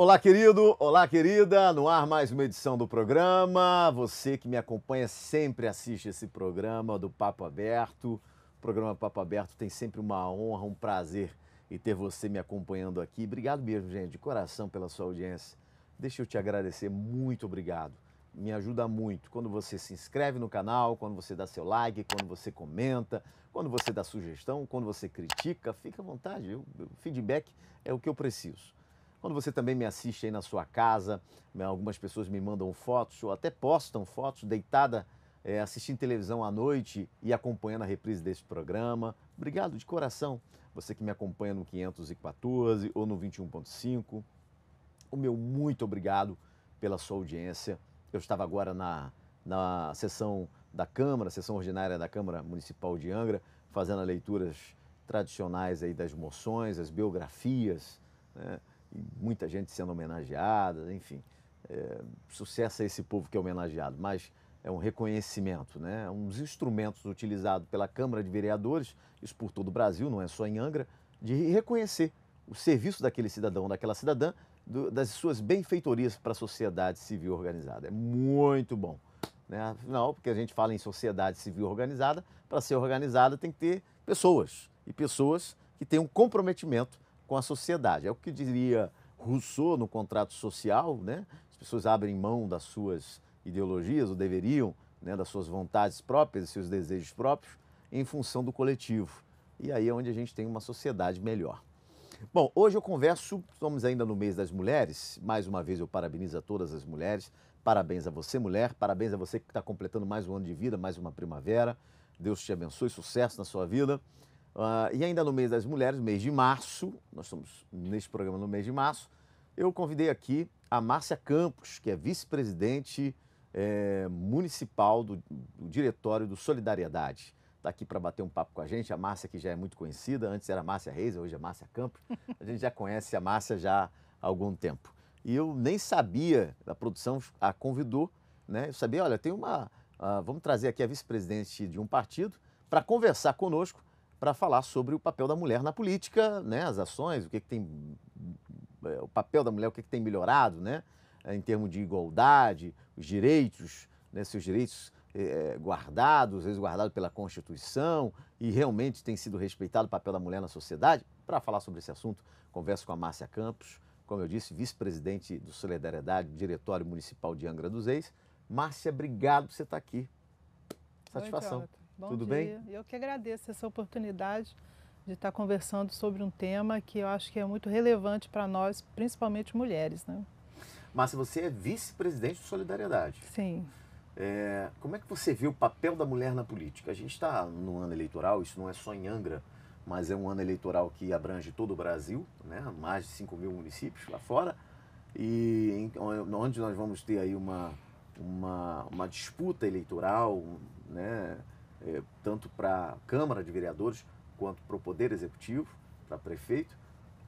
Olá, querido, olá, querida. No ar, mais uma edição do programa. Você que me acompanha sempre assiste esse programa do Papo Aberto. O programa Papo Aberto tem sempre uma honra, um prazer e ter você me acompanhando aqui. Obrigado mesmo, gente, de coração pela sua audiência. Deixa eu te agradecer, muito obrigado. Me ajuda muito quando você se inscreve no canal, quando você dá seu like, quando você comenta, quando você dá sugestão, quando você critica. Fica à vontade, o feedback é o que eu preciso quando você também me assiste aí na sua casa, né, algumas pessoas me mandam fotos ou até postam fotos deitada é, assistindo televisão à noite e acompanhando a reprise desse programa. Obrigado de coração, você que me acompanha no 514 ou no 21.5. O meu muito obrigado pela sua audiência. Eu estava agora na, na sessão da Câmara, sessão ordinária da Câmara Municipal de Angra, fazendo leituras tradicionais aí das moções, as biografias, né? muita gente sendo homenageada, enfim. É, sucesso a é esse povo que é homenageado, mas é um reconhecimento, né? É uns instrumentos utilizados pela Câmara de Vereadores, isso por todo o Brasil, não é só em Angra, de reconhecer o serviço daquele cidadão, daquela cidadã, do, das suas benfeitorias para a sociedade civil organizada. É muito bom. Né? Afinal, porque a gente fala em sociedade civil organizada, para ser organizada tem que ter pessoas, e pessoas que têm um comprometimento com a sociedade. É o que diria Rousseau no contrato social, né? As pessoas abrem mão das suas ideologias, ou deveriam, né, das suas vontades próprias, e seus desejos próprios, em função do coletivo. E aí é onde a gente tem uma sociedade melhor. Bom, hoje eu converso, estamos ainda no mês das mulheres. Mais uma vez eu parabenizo a todas as mulheres. Parabéns a você, mulher. Parabéns a você que está completando mais um ano de vida, mais uma primavera. Deus te abençoe, sucesso na sua vida. Uh, e ainda no mês das mulheres, mês de março, nós estamos neste programa no mês de março, eu convidei aqui a Márcia Campos, que é vice-presidente é, municipal do, do, Diretório do Solidariedade. Está aqui para bater um papo com a gente. A Márcia, que já é muito conhecida, antes era Márcia Reis, hoje é Márcia Campos. A gente já conhece a Márcia já há algum tempo. E eu nem sabia, a produção a convidou, né? Eu sabia, olha, tem uma. Uh, vamos trazer aqui a vice-presidente de um partido para conversar conosco para falar sobre o papel da mulher na política, né, as ações, o que, que tem é, o papel da mulher, o que, que tem melhorado, né, é, em termos de igualdade, os direitos, né, seus direitos eh, guardados, resguardados pela Constituição e realmente tem sido respeitado o papel da mulher na sociedade. Para falar sobre esse assunto, converso com a Márcia Campos, como eu disse, vice-presidente do Solidariedade, Diretório Municipal de Angra dos Reis. Márcia, obrigado por você estar tá aqui. Satisfação. Oi, Bom Tudo dia. bem? Eu que agradeço essa oportunidade de estar conversando sobre um tema que eu acho que é muito relevante para nós, principalmente mulheres. Né? Mas você é vice-presidente do Solidariedade. Sim. É, como é que você vê o papel da mulher na política? A gente está no ano eleitoral, isso não é só em Angra, mas é um ano eleitoral que abrange todo o Brasil, né? mais de 5 mil municípios lá fora, e onde nós vamos ter aí uma, uma, uma disputa eleitoral, né? Eh, tanto para a Câmara de Vereadores quanto para o Poder Executivo, para prefeito.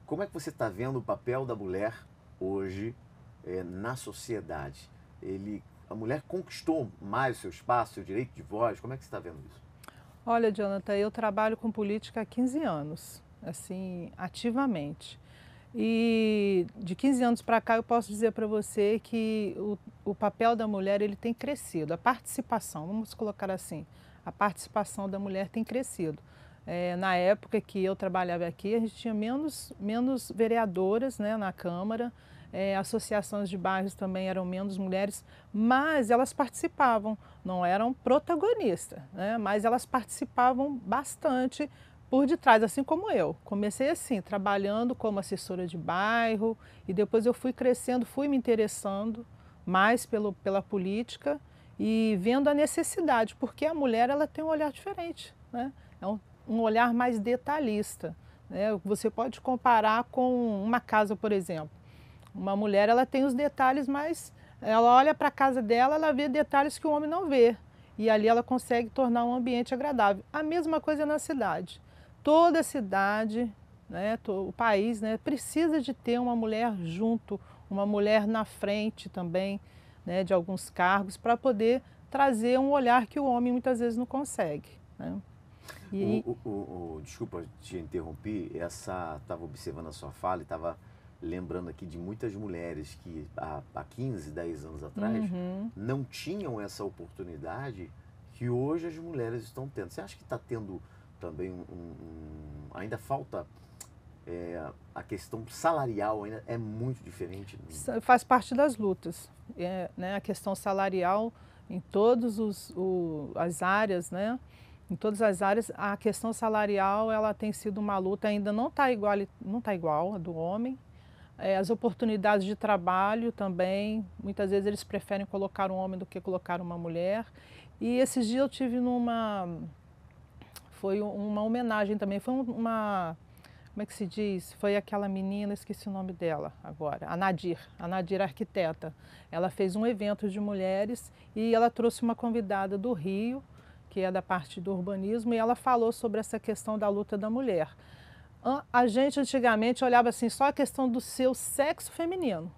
Como é que você está vendo o papel da mulher hoje eh, na sociedade? Ele, a mulher conquistou mais o seu espaço, seu direito de voz? Como é que você está vendo isso? Olha, Jonathan, eu trabalho com política há 15 anos, assim, ativamente. E de 15 anos para cá eu posso dizer para você que o, o papel da mulher ele tem crescido, a participação, vamos colocar assim, a participação da mulher tem crescido. É, na época que eu trabalhava aqui, a gente tinha menos, menos vereadoras né, na Câmara, é, associações de bairros também eram menos mulheres, mas elas participavam, não eram protagonistas, né, mas elas participavam bastante por detrás, assim como eu. Comecei assim, trabalhando como assessora de bairro e depois eu fui crescendo, fui me interessando mais pelo, pela política e vendo a necessidade, porque a mulher ela tem um olhar diferente, né? é um, um olhar mais detalhista. Né? Você pode comparar com uma casa, por exemplo. Uma mulher ela tem os detalhes mais, ela olha para a casa dela, ela vê detalhes que o homem não vê e ali ela consegue tornar um ambiente agradável. A mesma coisa na cidade. Toda cidade, né, o país, né, precisa de ter uma mulher junto, uma mulher na frente também né, de alguns cargos, para poder trazer um olhar que o homem muitas vezes não consegue. Né? E... O, o, o, desculpa te interromper, essa estava observando a sua fala e estava lembrando aqui de muitas mulheres que há, há 15, 10 anos atrás uhum. não tinham essa oportunidade que hoje as mulheres estão tendo. Você acha que está tendo também um, um, ainda falta é, a questão salarial ainda é muito diferente. Faz parte das lutas. É, né? A questão salarial em todas as áreas, né? Em todas as áreas, a questão salarial ela tem sido uma luta, ainda não está igual, não tá igual a do homem. É, as oportunidades de trabalho também, muitas vezes eles preferem colocar um homem do que colocar uma mulher. E esses dias eu tive numa. Foi uma homenagem também, foi uma como é que se diz? Foi aquela menina, esqueci o nome dela agora, a Nadir, a Nadir arquiteta. Ela fez um evento de mulheres e ela trouxe uma convidada do Rio, que é da parte do urbanismo, e ela falou sobre essa questão da luta da mulher. A gente antigamente olhava assim só a questão do seu sexo feminino.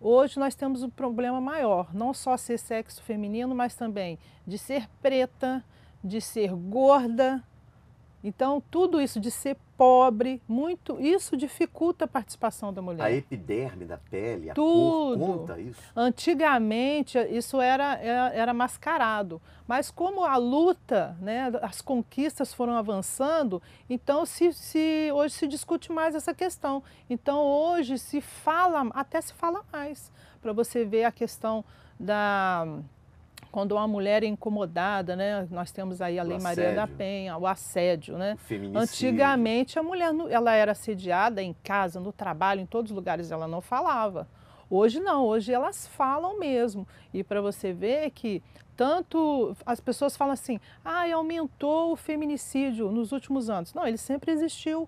Hoje nós temos um problema maior, não só ser sexo feminino, mas também de ser preta, de ser gorda, então, tudo isso de ser pobre, muito, isso dificulta a participação da mulher. A epiderme da pele, a tudo. cor, conta isso? Antigamente, isso era, era, era mascarado. Mas como a luta, né, as conquistas foram avançando, então se, se, hoje se discute mais essa questão. Então, hoje se fala, até se fala mais, para você ver a questão da quando uma mulher é incomodada, né? Nós temos aí a Lei Maria da Penha, o assédio, né? O Antigamente a mulher ela era assediada em casa, no trabalho, em todos os lugares ela não falava. Hoje não, hoje elas falam mesmo. E para você ver que tanto as pessoas falam assim: "Ah, aumentou o feminicídio nos últimos anos". Não, ele sempre existiu.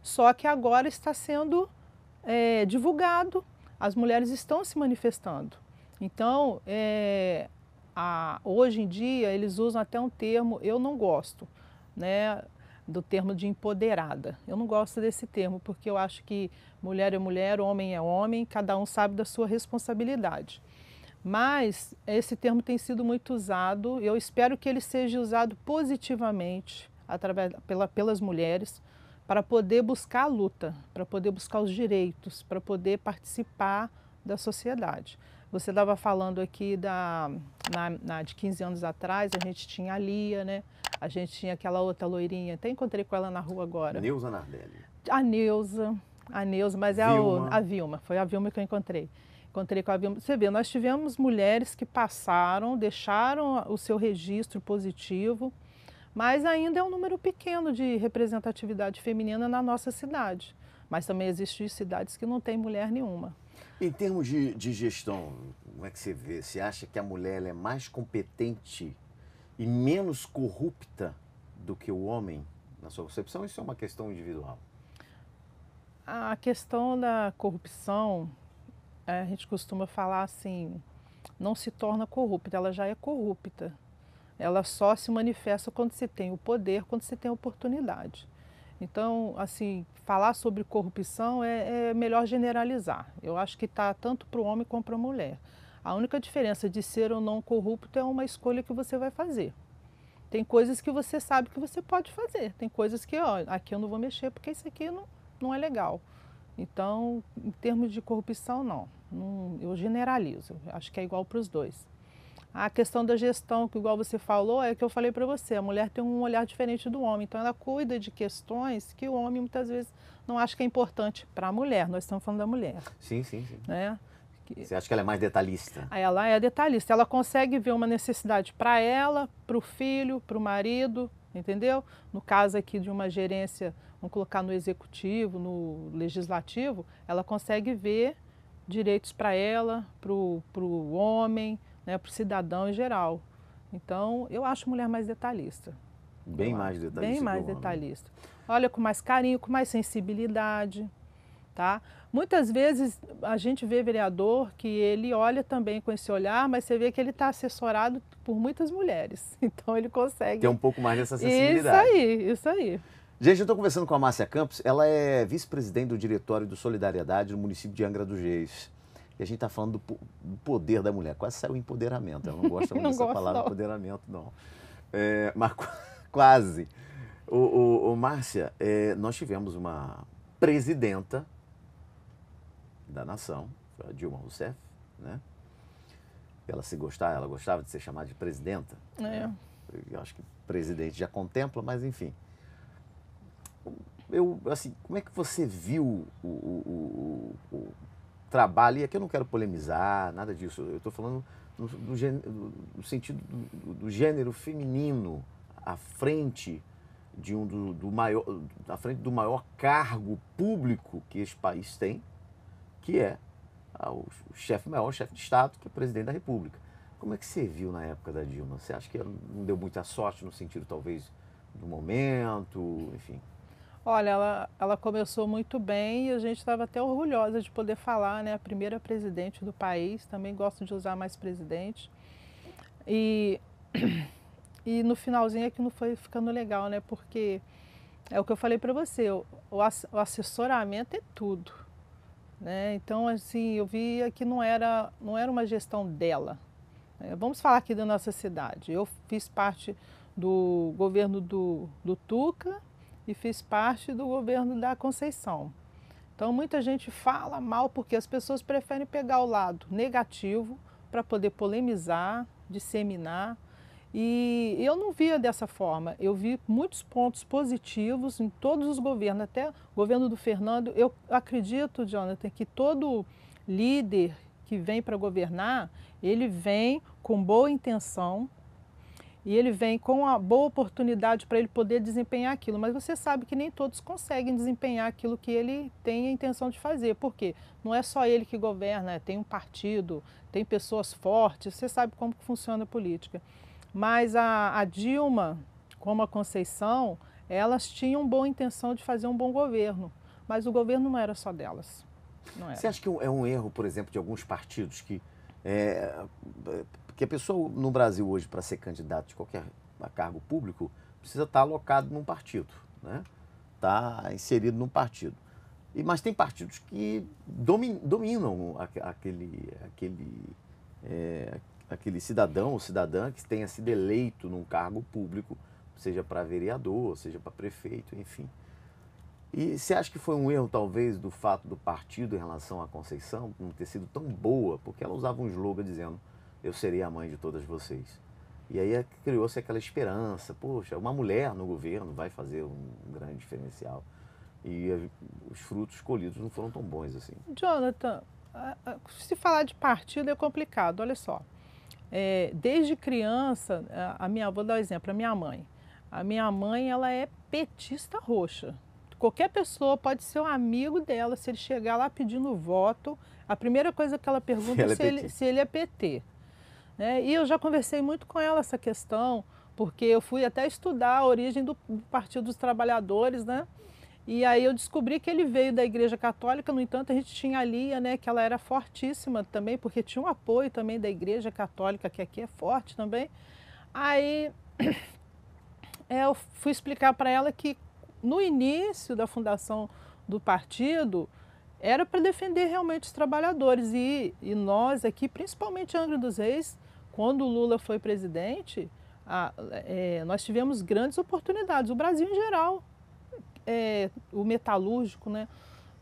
Só que agora está sendo é, divulgado, as mulheres estão se manifestando. Então, é, a, hoje em dia eles usam até um termo, eu não gosto, né, do termo de empoderada. Eu não gosto desse termo porque eu acho que mulher é mulher, homem é homem, cada um sabe da sua responsabilidade. Mas esse termo tem sido muito usado, eu espero que ele seja usado positivamente através pela, pelas mulheres para poder buscar a luta, para poder buscar os direitos, para poder participar da sociedade. Você estava falando aqui da, na, na, de 15 anos atrás, a gente tinha a Lia, né? A gente tinha aquela outra loirinha, até encontrei com ela na rua agora. Neuza Nardelli. A Neuza, a Neuza, mas é A, a Vilma, foi a Vilma que eu encontrei encontrei com a Vilma. Você vê, nós tivemos mulheres que passaram, deixaram o seu registro positivo, mas ainda é um número pequeno de representatividade feminina na nossa cidade. Mas também existem cidades que não tem mulher nenhuma. Em termos de, de gestão, como é que você vê? Você acha que a mulher é mais competente e menos corrupta do que o homem? Na sua concepção, isso é uma questão individual. A questão da corrupção, é, a gente costuma falar assim, não se torna corrupta, ela já é corrupta. Ela só se manifesta quando se tem o poder, quando se tem oportunidade. Então, assim, falar sobre corrupção é, é melhor generalizar. Eu acho que está tanto para o homem como para a mulher. A única diferença de ser ou não corrupto é uma escolha que você vai fazer. Tem coisas que você sabe que você pode fazer, tem coisas que, ó, aqui eu não vou mexer porque isso aqui não, não é legal. Então, em termos de corrupção, não. não eu generalizo. Acho que é igual para os dois. A questão da gestão, que igual você falou, é o que eu falei para você, a mulher tem um olhar diferente do homem, então ela cuida de questões que o homem muitas vezes não acha que é importante para a mulher. Nós estamos falando da mulher. Sim, sim, sim. Né? Você acha que ela é mais detalhista? Ah, ela é detalhista. Ela consegue ver uma necessidade para ela, para o filho, para o marido, entendeu? No caso aqui de uma gerência, vamos colocar no executivo, no legislativo, ela consegue ver direitos para ela, para o homem, né, para o cidadão em geral. Então, eu acho mulher mais detalhista. Bem eu mais detalhista. Bem mais detalhista. Olha com mais carinho, com mais sensibilidade, tá? Muitas vezes a gente vê vereador que ele olha também com esse olhar, mas você vê que ele está assessorado por muitas mulheres. Então ele consegue. Tem um pouco mais dessa sensibilidade. Isso aí, isso aí. Gente, eu estou conversando com a Márcia Campos, ela é vice-presidente do Diretório do Solidariedade no município de Angra dos Reis. E a gente está falando do, poder da mulher. Quase saiu empoderamento. Eu não gosto muito não dessa gosto, palavra não. empoderamento, não. É, mas quase. O, o, o Márcia, é, nós tivemos uma presidenta da nação, a Dilma Rousseff, né? Ela se gostar, ela gostava de ser chamada de presidenta. Né? É. Né? Eu acho que presidente já contempla, mas enfim. Eu, assim, como é que você viu o, o, o, trabalho, e aqui eu não quero polemizar, nada disso, eu estou falando no, no, no sentido do, do, gênero feminino à frente de um do, do, maior, à frente do maior cargo público que esse país tem, que é o chefe maior, o chefe de Estado, que é o presidente da República. Como é que você viu na época da Dilma? Você acha que não deu muita sorte no sentido talvez do momento, enfim? Olha, ela, ela começou muito bem e a gente estava até orgulhosa de poder falar, né? A primeira presidente do país, também gosto de usar mais presidente. E, e no finalzinho é que não foi ficando legal, né? Porque é o que eu falei para você, o, o assessoramento é tudo, né? Então, assim, eu via que não era, não era uma gestão dela. Né? Vamos falar aqui da nossa cidade. Eu fiz parte do governo do, do Tuca, e fiz parte do governo da Conceição. Então muita gente fala mal porque as pessoas preferem pegar o lado negativo para poder polemizar, disseminar. E eu não via dessa forma. Eu vi muitos pontos positivos em todos os governos, até o governo do Fernando. Eu acredito, Jonathan, que todo líder que vem para governar, ele vem com boa intenção, e ele vem com uma boa oportunidade para ele poder desempenhar aquilo, mas você sabe que nem todos conseguem desempenhar aquilo que ele tem a intenção de fazer, porque não é só ele que governa, é, tem um partido, tem pessoas fortes, você sabe como funciona a política. Mas a, a Dilma, como a Conceição, elas tinham boa intenção de fazer um bom governo, mas o governo não era só delas. Era. Você acha que é, é um erro, por exemplo, de alguns partidos que é, porque a pessoa no Brasil hoje, para ser candidato de qualquer cargo público, precisa estar tá alocado num partido, né? Tá inserido num partido. E, mas tem partidos que dominam aquele, aquele, é, aquele cidadão ou cidadã que tenha sido eleito num cargo público, seja para vereador, seja para prefeito, enfim. E você acha que foi um erro, talvez, do fato do partido em relação à Conceição não ter sido tão boa? Porque ela usava um slogan dizendo eu serei a mãe de todas vocês. E aí é criou-se aquela esperança, poxa, uma mulher no governo vai fazer um grande diferencial. E os frutos colhidos não foram tão bons assim. Jonathan, se falar de partido é complicado, olha só. É, desde criança, a minha, vou dar um exemplo, a minha mãe. A minha mãe, ela é petista roxa. Qualquer pessoa pode ser um amigo dela, se ele chegar lá pedindo voto, a primeira coisa que ela pergunta se é, é se, ele, se ele é PT. Né? E eu já conversei muito com ela essa questão, porque eu fui até estudar a origem do Partido dos Trabalhadores, né? E aí eu descobri que ele veio da Igreja Católica, no entanto, a gente tinha a Lia, né, que ela era fortíssima também, porque tinha um apoio também da Igreja Católica, que aqui é forte também. Aí é, eu fui explicar para ela que no início da fundação do partido era para defender realmente os trabalhadores e, e nós aqui, principalmente Angra dos Reis, quando o Lula foi presidente, a, é, nós tivemos grandes oportunidades. O Brasil em geral, é, o metalúrgico, né?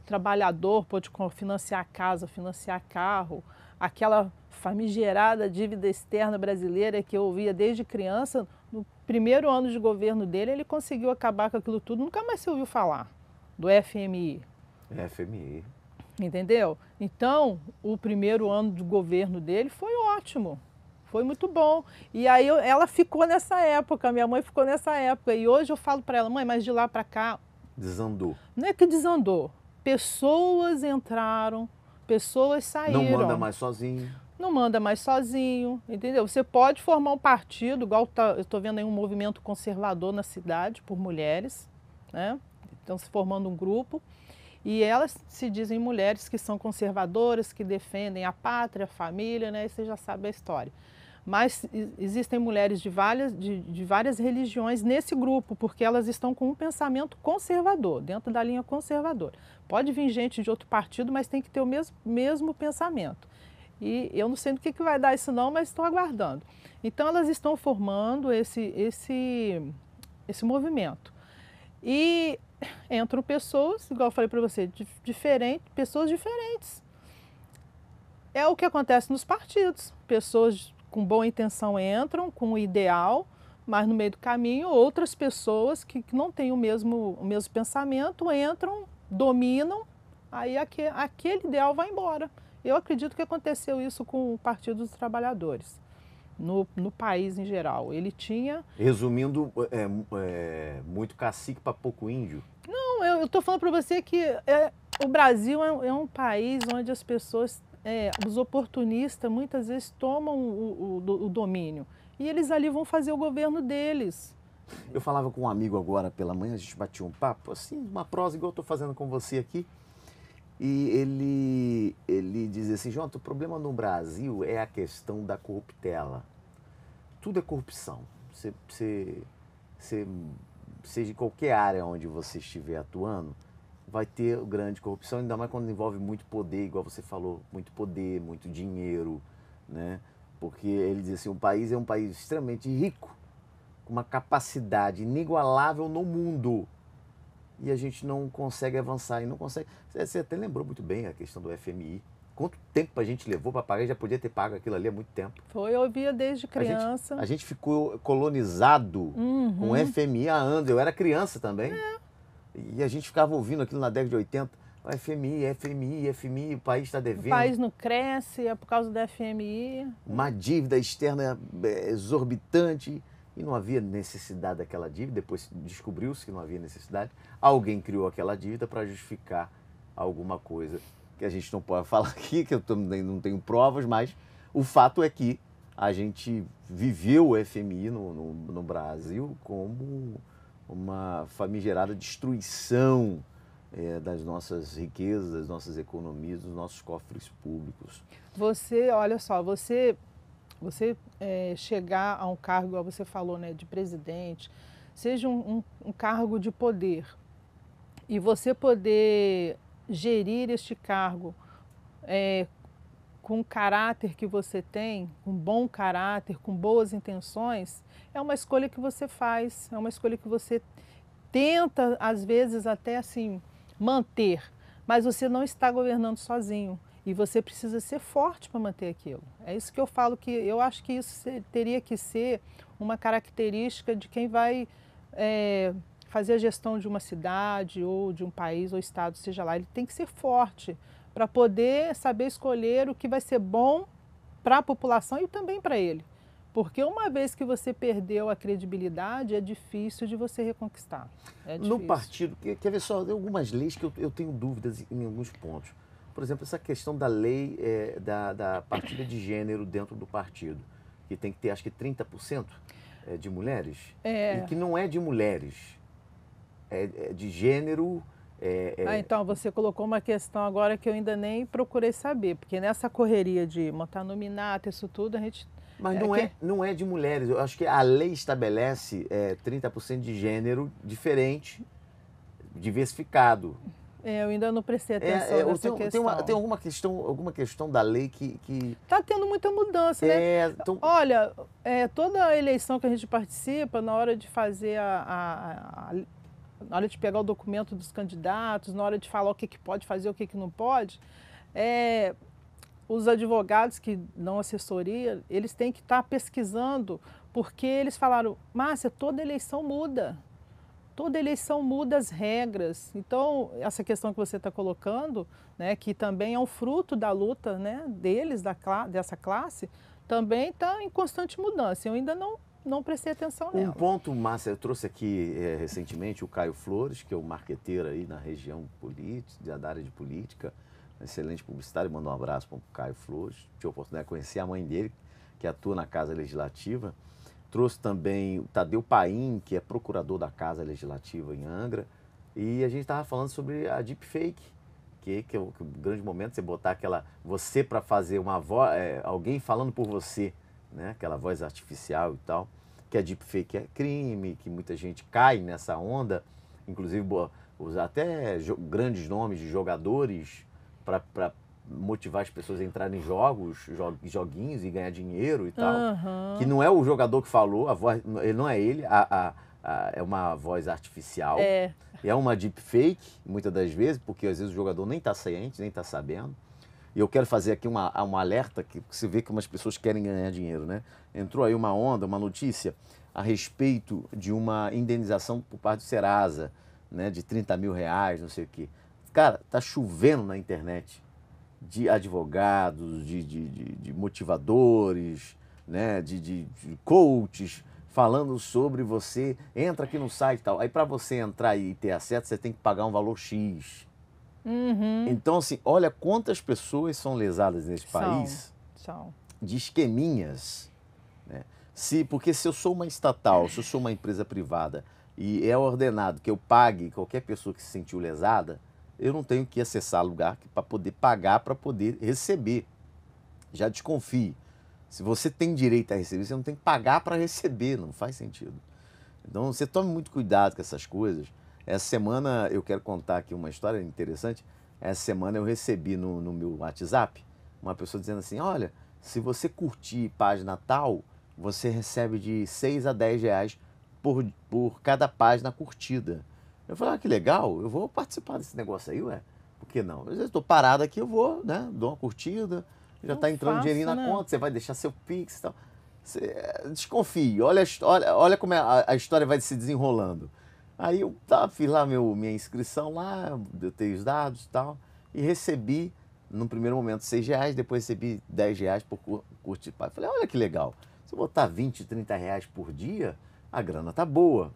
O trabalhador pôde financiar casa, financiar carro, aquela famigerada dívida externa brasileira que eu ouvia desde criança, no primeiro ano de governo dele, ele conseguiu acabar com aquilo tudo, nunca mais se ouviu falar do FMI. FMI. Entendeu? Então, o primeiro ano do governo dele foi ótimo. Foi muito bom. E aí eu, ela ficou nessa época, minha mãe ficou nessa época. E hoje eu falo para ela, mãe, mas de lá para cá. Desandou. Não é que desandou. Pessoas entraram, pessoas saíram. Não manda mais sozinho. Não manda mais sozinho, entendeu? Você pode formar um partido, igual tá, eu estou vendo aí um movimento conservador na cidade por mulheres, né? Estão se formando um grupo. E elas se dizem mulheres que são conservadoras, que defendem a pátria, a família, né? E você já sabe a história mas existem mulheres de várias, de, de, várias religiões nesse grupo, porque elas estão com um pensamento conservador, dentro da linha conservadora. Pode vir gente de outro partido, mas tem que ter o mesmo, mesmo pensamento. E eu não sei do que, que vai dar isso não, mas estou aguardando. Então elas estão formando esse, esse, esse movimento. E entram pessoas, igual eu falei para você, diferente, pessoas diferentes. É o que acontece nos partidos. Pessoas com boa intenção entram, com o ideal, mas no meio do caminho outras pessoas que, que não têm o mesmo, o mesmo pensamento entram, dominam, aí aquele, aquele ideal vai embora. Eu acredito que aconteceu isso com o Partido dos Trabalhadores. No, no, país em geral. Ele tinha. Resumindo, é, é, muito cacique para pouco índio. Não, eu estou falando para você que é, o Brasil é, é um país onde as pessoas é, os oportunistas muitas vezes tomam o, o, o domínio e eles ali vão fazer o governo deles. Eu falava com um amigo agora pela manhã, a gente batia um papo, assim, uma prosa igual eu estou fazendo com você aqui. E ele, ele dizia assim, Jonathan, o problema no Brasil é a questão da corruptela. Tudo é corrupção. Você, você, você, seja em qualquer área onde você estiver atuando, vai ter grande corrupção, ainda mais quando envolve muito poder, igual você falou, muito poder, muito dinheiro, né? Porque ele diz assim, o país é um país extremamente rico, com uma capacidade inigualável no mundo. E a gente não consegue avançar e não consegue. Você até lembrou muito bem a questão do FMI. Quanto tempo a gente levou para pagar? Já podia ter pago aquilo ali há muito tempo. Foi, eu via desde criança. A gente, a gente ficou colonizado uhum. com o FMI há anos. Eu era criança também. É. E a gente ficava ouvindo aquilo na década de 80. FMI, FMI, FMI, o país está devendo. O país não cresce, é por causa da FMI. Uma dívida externa é, exorbitante e não havia necessidade daquela dívida. Depois descobriu-se que não havia necessidade. Alguém criou aquela dívida para justificar alguma coisa que a gente não pode falar aqui, que eu também não tenho provas, mas o fato é que a gente viveu o FMI no, no, no Brasil como uma famigerada destruição é, das nossas riquezas, das nossas economias, dos nossos cofres públicos. Você, olha só, você, você é, chegar a um cargo, você falou, né, de presidente, seja um, um, um cargo de poder, e você poder gerir este cargo é, com o caráter que você tem, um bom caráter, com boas intenções, é uma escolha que você faz, é uma escolha que você tenta, às vezes, até assim, manter, mas você não está governando sozinho e você precisa ser forte para manter aquilo. É isso que eu falo que eu acho que isso teria que ser uma característica de quem vai é, fazer a gestão de uma cidade ou de um país ou estado, seja lá, ele tem que ser forte para poder saber escolher o que vai ser bom para a população e também para ele. Porque uma vez que você perdeu a credibilidade, é difícil de você reconquistar. É no partido, quer ver só, algumas leis que eu, eu, tenho dúvidas em alguns pontos. Por exemplo, essa questão da lei é, da, da partilha de gênero dentro do partido, que tem que ter acho que 30% é, de mulheres, é. e que não é de mulheres, é, é de gênero é, é... Ah, então você colocou uma questão agora que eu ainda nem procurei saber, porque nessa correria de montar nominata, isso tudo, a gente. Mas é não é, que... É não é de mulheres. Eu acho que a lei estabelece 30% é, de gênero diferente, diversificado. É, eu ainda não prestei atenção é, é, nessa tem, questão. Tem, uma, tem, alguma questão, alguma questão da lei que, que... Tá tendo muita mudança, né? é, né? Então... Olha, toda eleição que a gente participa, na hora de fazer a, a, a na hora de pegar o documento dos candidatos, na hora de falar o que, que pode fazer, o que, que não pode, é, os advogados que dão assessoria, eles têm que estar tá pesquisando, porque eles falaram, Márcia, toda eleição muda. Toda eleição muda as regras. Então, essa questão que você está colocando, né, que também é um fruto da luta né, deles, da, dessa classe, também está em constante mudança. Eu ainda não não prestei atenção nela. Um ponto Márcia, eu trouxe aqui é, recentemente o Caio Flores, que é o marqueteiro aí na região política, da área de política, excelente publicitário, mandou um abraço para o Caio Flores, tive a oportunidade de conhecer a mãe dele, que atua na Casa Legislativa. Trouxe também o Tadeu Paim, que é procurador da Casa Legislativa em Angra, e a gente estava falando sobre a deepfake, que, que, é o, que é o grande momento, você botar aquela, você para fazer uma voz, é, eh, alguém falando por você, né? aquela voz artificial e tal, que a deepfake é crime, que muita gente cai nessa onda, inclusive até grandes nomes de jogadores para motivar as pessoas a entrarem em jogos, joguinhos e ganhar dinheiro e tal. Uhum. Que não é o jogador que falou, a voz, ele não é ele, a, a, a, é uma voz artificial. É. é uma deepfake, muitas das vezes, porque às vezes o jogador nem está ciente, nem está sabendo. E eu quero fazer aqui uma, uma alerta, que se vê que umas pessoas querem ganhar dinheiro, né? Entrou aí uma onda, uma notícia a respeito de uma indenização por parte do Serasa, né? De 30 mil reais, não sei o quê. Cara, tá chovendo na internet de advogados, de, de, de, de motivadores, né? de, de, de coaches falando sobre você, entra aqui no site e tal. Aí para você entrar e ter acesso, você tem que pagar um valor X. Uhum. Então, assim, olha quantas pessoas são lesadas nesse são, país são. de esqueminhas. Né? Se, porque se eu sou uma estatal, se eu sou uma empresa privada e é ordenado que eu pague qualquer pessoa que se sentiu lesada, eu não tenho que acessar lugar para poder pagar, para poder receber. Já desconfie. Se você tem direito a receber, você não tem que pagar para receber, não faz sentido. Então, você tome muito cuidado com essas coisas. Essa semana eu quero contar aqui uma história interessante. Essa semana eu recebi no, no meu WhatsApp uma pessoa dizendo assim: olha, se você curtir página tal, você recebe de 6 a 10 reais por, por cada página curtida. Eu falei, ah, que legal, eu vou participar desse negócio aí, ué. Por que não? Eu estou parado aqui, eu vou, né? Dou uma curtida, já está entrando faço, dinheirinho na né? conta, você vai deixar seu Pix e tal. Você, desconfie, olha, olha, olha como é a, a história vai se desenrolando. Aí eu tá, fiz lá meu, minha inscrição lá, botei os dados e tal, e recebi, no primeiro momento, 6 reais, depois recebi 10 reais por curtir pai. Falei, olha que legal, se eu botar 20, 30 reais por dia, a grana tá boa.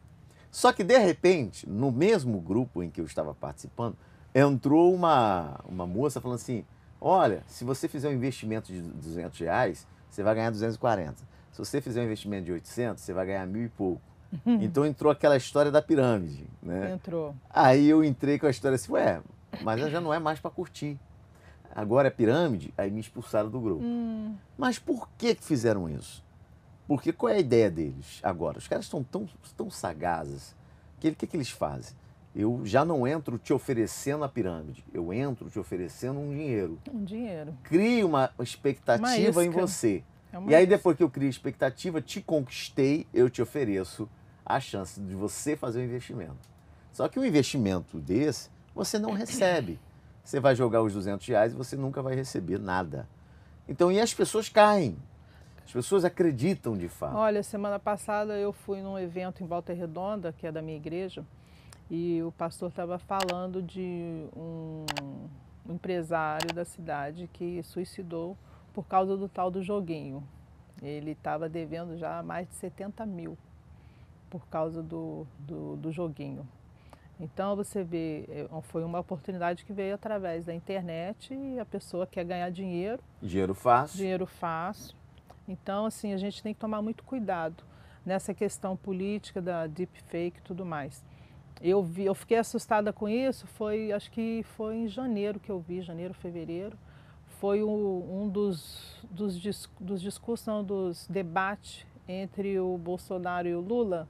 Só que, de repente, no mesmo grupo em que eu estava participando, entrou uma, uma moça falando assim, olha, se você fizer um investimento de 200 reais, você vai ganhar 240. Se você fizer um investimento de 800, você vai ganhar mil e pouco. Então entrou aquela história da pirâmide, né? Entrou. Aí eu entrei com a história assim, ué, mas já não é mais para curtir. Agora é pirâmide, aí me expulsaram do grupo. Hum. Mas por que que fizeram isso? Porque qual é a ideia deles agora? Os caras estão tão, tão sagazes. O que, que, que eles fazem? Eu já não entro te oferecendo a pirâmide, eu entro te oferecendo um dinheiro. Um dinheiro. Cria uma expectativa uma em você. É e aí, depois que eu criei expectativa, te conquistei, eu te ofereço a chance de você fazer um investimento. Só que um investimento desse, você não recebe. Você vai jogar os 200 reais e você nunca vai receber nada. Então, e as pessoas caem. As pessoas acreditam de fato. Olha, semana passada eu fui num evento em Volta Redonda, que é da minha igreja, e o pastor estava falando de um empresário da cidade que suicidou por causa do tal do joguinho. Ele estava devendo já mais de 70 mil por causa do, do, do joguinho. Então você vê, é, foi uma oportunidade que veio através da internet e a pessoa quer ganhar dinheiro. Dinheiro fácil. Dinheiro fácil. Então, assim, a gente tem que tomar muito cuidado nessa questão política da deepfake e tudo mais. Eu, vi, eu fiquei assustada com isso, foi acho que foi em janeiro que eu vi, janeiro, fevereiro foi um, um dos, dos, dis, dos discursos, dos debates entre o Bolsonaro e o Lula,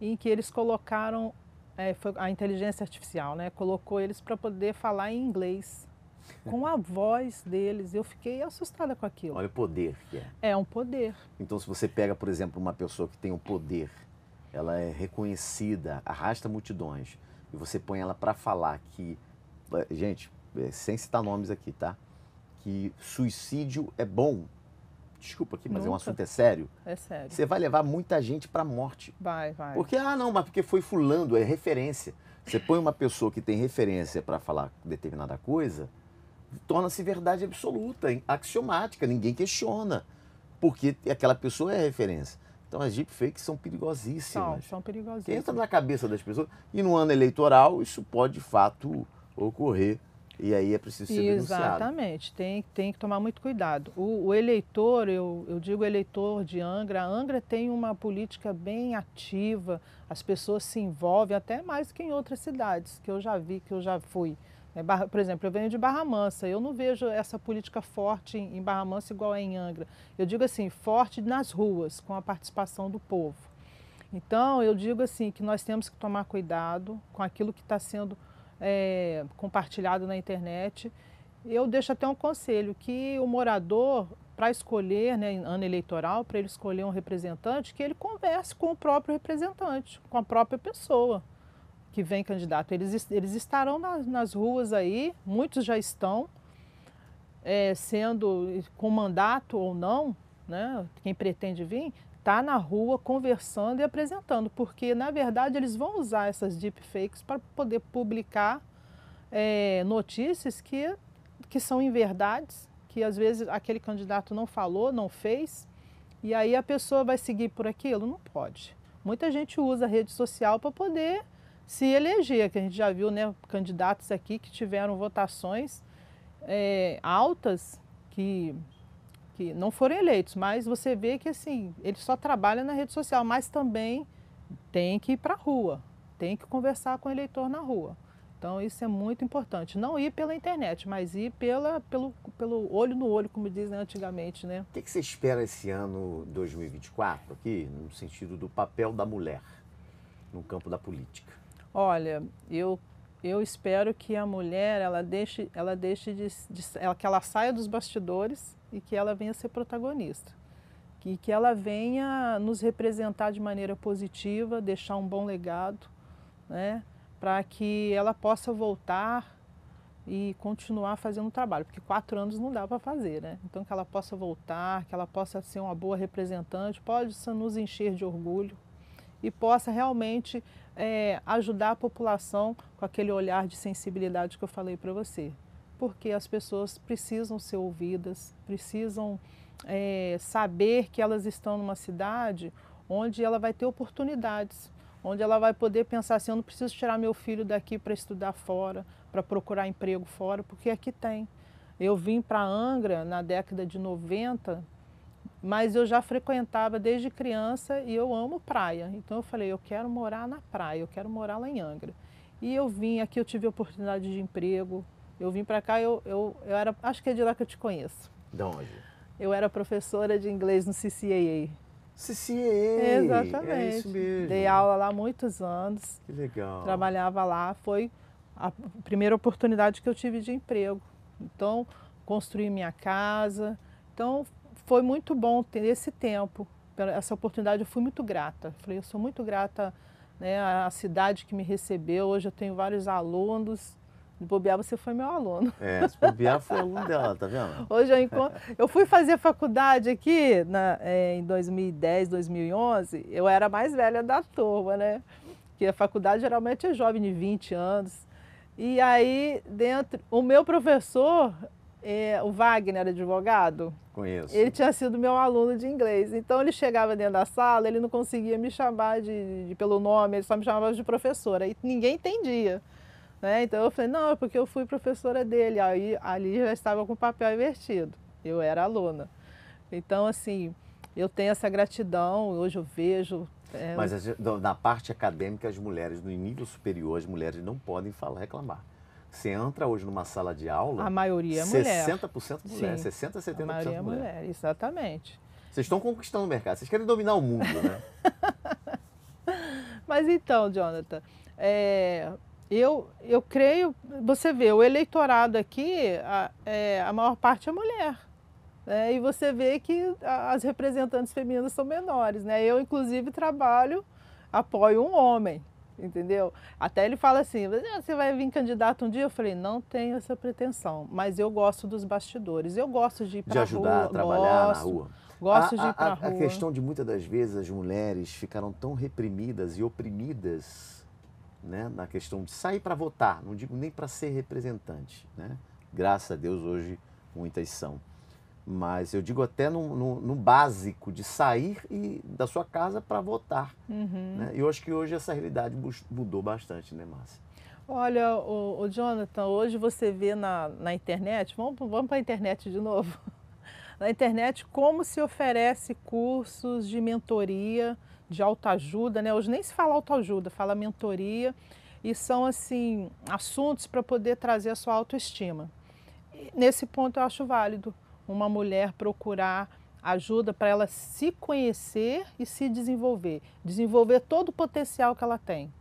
em que eles colocaram é, a inteligência artificial, né? Colocou eles para poder falar em inglês com a voz deles. Eu fiquei assustada com aquilo. Olha o poder que é. É um poder. Então, se você pega, por exemplo, uma pessoa que tem o um poder, ela é reconhecida, arrasta multidões, e você põe ela para falar que. Eh, gente, eh, sem citar nomes aqui, tá? que suicídio é bom. Desculpa aqui, mas Nunca. é um assunto é sério. É sério. Você vai levar muita gente para a morte. Vai, vai. Porque, ah, não, mas porque foi fulano, é referência. Você põe uma pessoa que tem referência para falar determinada coisa, torna-se verdade absoluta, axiomática, ninguém questiona. Porque aquela pessoa é referência. Então as deepfakes são perigosíssimas. São, são perigosíssimas. Entra na cabeça das pessoas e no ano eleitoral isso pode de fato ocorrer e aí é preciso ser Exatamente. denunciado. Exatamente, tem, tem que tomar muito cuidado. O, o, eleitor, eu, eu digo eleitor de Angra, a Angra tem uma política bem ativa, as pessoas se envolvem até mais que em outras cidades que eu já vi, que eu já fui. É, por exemplo, eu venho de Barra Mansa, eu não vejo essa política forte em Barra Mansa igual é em Angra. Eu digo assim, forte nas ruas, com a participação do povo. Então, eu digo assim que nós temos que tomar cuidado com aquilo que está sendo é, compartilhado na internet. Eu deixo até um conselho que o morador, para escolher, né, ano eleitoral, para ele escolher um representante, que ele converse com o próprio representante, com a própria pessoa que vem candidato. Eles, eles estarão nas, nas ruas aí, muitos já estão, é, sendo com mandato ou não, né, quem pretende vir, estar tá na rua conversando e apresentando, porque na verdade eles vão usar essas deepfakes para poder publicar é, notícias que, que são inverdades, que às vezes aquele candidato não falou, não fez, e aí a pessoa vai seguir por aquilo? Não pode. Muita gente usa a rede social para poder se eleger, que a gente já viu né, candidatos aqui que tiveram votações é, altas, que que não foram eleitos, mas você vê que assim, ele só trabalha na rede social, mas também tem que ir para a rua, tem que conversar com o eleitor na rua. Então isso é muito importante. Não ir pela internet, mas ir pela, pelo, pelo olho no olho, como dizem né, antigamente, né? O que, que você espera esse ano 2024 aqui, no sentido do papel da mulher no campo da política? Olha, eu eu espero que a mulher ela deixe, ela deixe de, de ela, que ela saia dos bastidores e que ela venha ser protagonista, que que ela venha nos representar de maneira positiva, deixar um bom legado, né, para que ela possa voltar e continuar fazendo o trabalho, porque quatro anos não dá para fazer, né? Então que ela possa voltar, que ela possa ser uma boa representante, pode nos encher de orgulho, e possa realmente é, ajudar a população com aquele olhar de sensibilidade que eu falei para você. Porque as pessoas precisam ser ouvidas, precisam é, saber que elas estão numa cidade onde ela vai ter oportunidades, onde ela vai poder pensar assim: eu não preciso tirar meu filho daqui para estudar fora, para procurar emprego fora, porque aqui tem. Eu vim para Angra na década de 90 mas eu já frequentava desde criança e eu amo praia. Então eu falei, eu quero morar na praia, eu quero morar lá em Angra. E eu vim aqui, eu tive oportunidade de emprego. Eu vim para cá, eu, eu, eu era, acho que é de lá que eu te conheço. De onde? Eu era professora de inglês no CCAA. CCAA! Exatamente. É isso mesmo. Dei aula lá há muitos anos. Que legal. Trabalhava lá, foi a primeira oportunidade que eu tive de emprego. Então, construí minha casa. Então, foi muito bom ter esse tempo, essa oportunidade, eu fui muito grata. Falei, eu sou muito grata né, à cidade que me recebeu. Hoje eu tenho vários alunos. De bobear, você foi meu aluno. É, se bobear, foi aluno dela, tá vendo? Hoje eu encontro... Eu fui fazer faculdade aqui na, é, em 2010, 2011. Eu era mais velha da turma, né? Porque a faculdade geralmente é jovem de 20 anos. E aí, dentro, o meu professor é, o Wagner, era advogado. Conheço. Ele tinha sido meu aluno de inglês. Então ele chegava dentro da sala, ele não conseguia me chamar de, de pelo nome, ele só me chamava de professora. E ninguém entendia. Né? Então eu falei, não, é porque eu fui professora dele. Aí ali já estava com o papel invertido. Eu era aluna. Então, assim, eu tenho essa gratidão, hoje eu vejo. É... Mas na parte acadêmica, as mulheres, no nível superior, as mulheres não podem falar, reclamar. Você entra hoje numa sala de aula. A maioria é mulher. 60% mulher, Sim. 60%, 70% a maioria é mulher. É mulher. Exatamente. Vocês estão conquistando o mercado, vocês querem dominar o mundo, né? Mas então, Jonathan, é, eu, eu creio, você vê, o eleitorado aqui, a, é, a maior parte é mulher. Né? E você vê que as representantes femininas são menores. Né? Eu, inclusive, trabalho, apoio um homem entendeu? Até ele fala assim: ah, você vai vir candidato um dia? Eu falei: não tenho essa pretensão, mas eu gosto dos bastidores, eu gosto de ir para a rua. De ajudar a trabalhar gosto, na rua. Gosto a, de ir a rua. A questão de muitas das vezes as mulheres ficaram tão reprimidas e oprimidas né, na questão de sair para votar, não digo nem para ser representante. Né? Graças a Deus hoje muitas são. Mas eu digo até no, no, no básico de sair e, da sua casa para votar. Uhum. Né? Eu acho que hoje essa realidade mudou bastante, né, Márcia? Olha, o, o Jonathan, hoje você vê na, na internet, vamos, vamos para a internet de novo. Na internet, como se oferece cursos de mentoria, de autoajuda, né? Hoje nem se fala autoajuda, fala mentoria. E são, assim, assuntos para poder trazer a sua autoestima. E nesse ponto eu acho válido uma mulher procurar ajuda para ela se conhecer e se desenvolver, desenvolver todo o potencial que ela tem.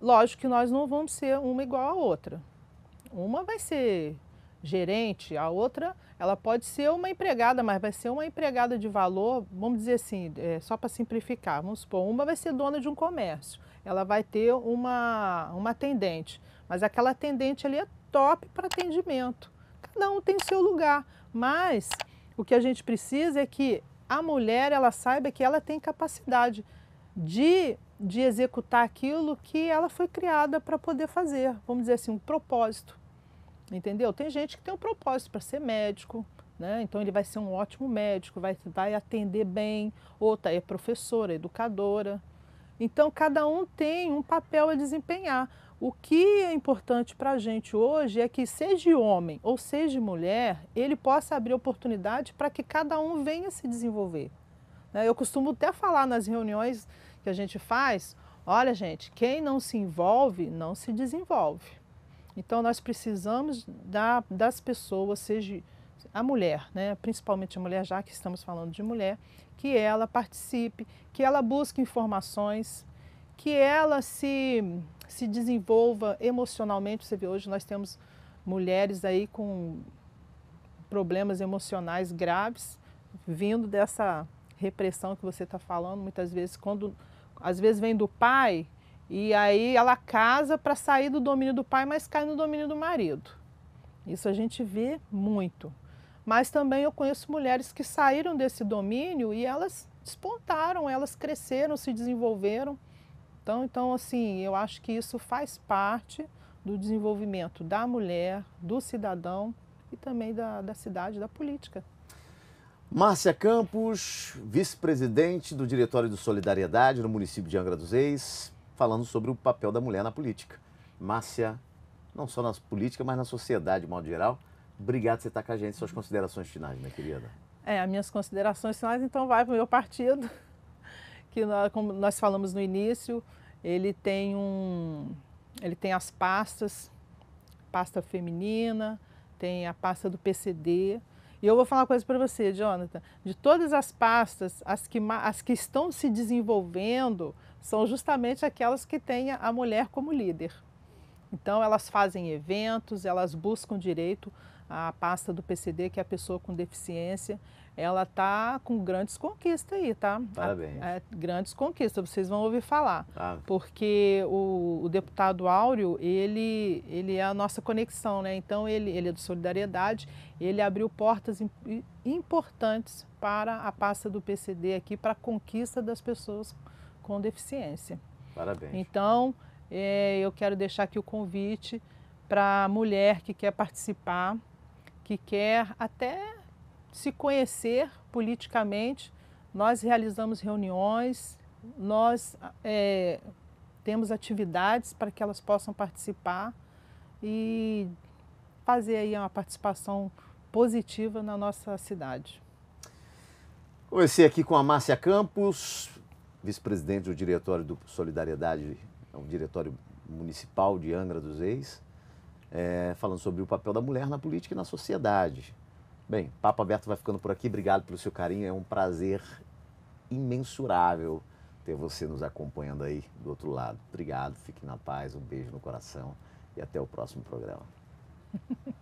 Lógico que nós não vamos ser uma igual à outra. Uma vai ser gerente, a outra ela pode ser uma empregada, mas vai ser uma empregada de valor, vamos dizer assim, é, só para simplificar, vamos supor, uma vai ser dona de um comércio, ela vai ter uma, uma atendente, mas aquela atendente ali é top para atendimento. Cada um tem seu lugar, mas o que a gente precisa é que a mulher ela saiba que ela tem capacidade de, de executar aquilo que ela foi criada para poder fazer. Vamos dizer assim, um propósito. Entendeu? Tem gente que tem um propósito para ser médico, né? Então ele vai ser um ótimo médico, vai, vai atender bem, outra é professora, educadora. Então cada um tem um papel a desempenhar. O que é importante para a gente hoje é que, seja homem ou seja mulher, ele possa abrir oportunidade para que cada um venha se desenvolver. Né? Eu costumo até falar nas reuniões que a gente faz: olha, gente, quem não se envolve, não se desenvolve. Então, nós precisamos da, das pessoas, seja a mulher, né? principalmente a mulher, já que estamos falando de mulher, que ela participe, que ela busque informações, que ela se se desenvolva emocionalmente. Você vê, hoje nós temos mulheres aí com problemas emocionais graves, vindo dessa repressão que você está falando, muitas vezes, quando às vezes vem do pai, e aí ela casa para sair do domínio do pai, mas cai no domínio do marido. Isso a gente vê muito. Mas também eu conheço mulheres que saíram desse domínio e elas despontaram, elas cresceram, se desenvolveram. Então, então, assim, eu acho que isso faz parte do desenvolvimento da mulher, do cidadão e também da, da cidade, da política. Márcia Campos, vice-presidente do Diretório de Solidariedade no município de Angra dos Reis, falando sobre o papel da mulher na política. Márcia, não só na política, mas na sociedade, de modo geral. Obrigado por você estar com a gente. Suas considerações finais, minha querida. É, as minhas considerações finais, então, vai para o meu partido que nós, como nós falamos no início, ele tem um ele tem as pastas, pasta feminina, tem a pasta do PCD. E eu vou falar uma coisa para você, Jonathan. De todas as pastas, as que, as que estão se desenvolvendo são justamente aquelas que têm a mulher como líder. Então, elas fazem eventos, elas buscam direito à pasta do PCD, que é a pessoa com deficiência, ela tá com grandes conquistas aí, tá? Parabéns. A, é, grandes conquistas, vocês vão ouvir falar. Ah. Porque o, o, deputado Áureo, ele, ele é a nossa conexão, né? Então, ele, ele é do Solidariedade, ele abriu portas importantes para a pasta do PCD aqui, para a conquista das pessoas com deficiência. Parabéns. Então, é, eu quero deixar aqui o convite para a mulher que quer participar, que quer até se conhecer politicamente. Nós realizamos reuniões, nós é, temos atividades para que elas possam participar e fazer aí uma participação positiva na nossa cidade. Comecei aqui com a Márcia Campos, vice-presidente do Diretório do Solidariedade, é um diretório municipal de Angra dos Reis, é, falando sobre o papel da mulher na política e na sociedade. Bem, Papo Aberto vai ficando por aqui. Obrigado pelo seu carinho. É um prazer imensurável ter você nos acompanhando aí do outro lado. Obrigado, fique na paz, um beijo no coração e até o próximo programa.